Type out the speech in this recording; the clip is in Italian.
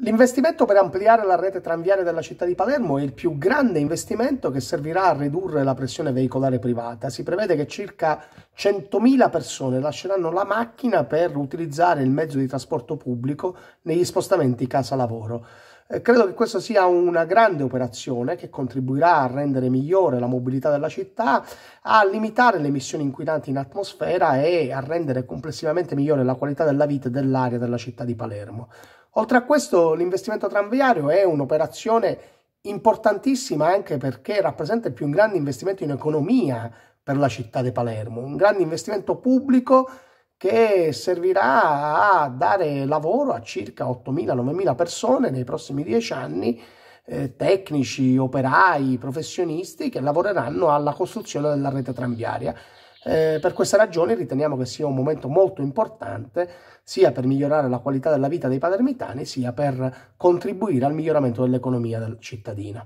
L'investimento per ampliare la rete tranviaria della città di Palermo è il più grande investimento che servirà a ridurre la pressione veicolare privata. Si prevede che circa 100.000 persone lasceranno la macchina per utilizzare il mezzo di trasporto pubblico negli spostamenti casa-lavoro. Eh, credo che questa sia una grande operazione che contribuirà a rendere migliore la mobilità della città, a limitare le emissioni inquinanti in atmosfera e a rendere complessivamente migliore la qualità della vita e dell'aria della città di Palermo. Oltre a questo, l'investimento tranviario è un'operazione importantissima anche perché rappresenta il più grande investimento in economia per la città di Palermo, un grande investimento pubblico che servirà a dare lavoro a circa 8.000-9.000 persone nei prossimi dieci anni, eh, tecnici, operai, professionisti che lavoreranno alla costruzione della rete tranviaria. Eh, per questa ragione riteniamo che sia un momento molto importante sia per migliorare la qualità della vita dei palermitani sia per contribuire al miglioramento dell'economia cittadina.